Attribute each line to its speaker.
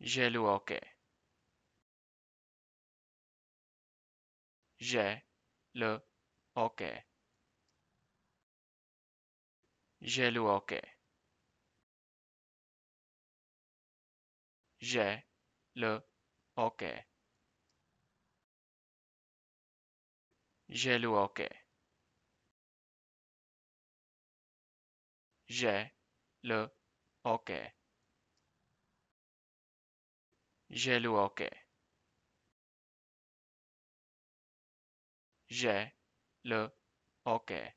Speaker 1: jai ok J'ai le hockey. J'ai le hockey. J'ai le hockey. J'ai le hockey. J'ai le hockey. J'ai le hockey. J'ai le hockey.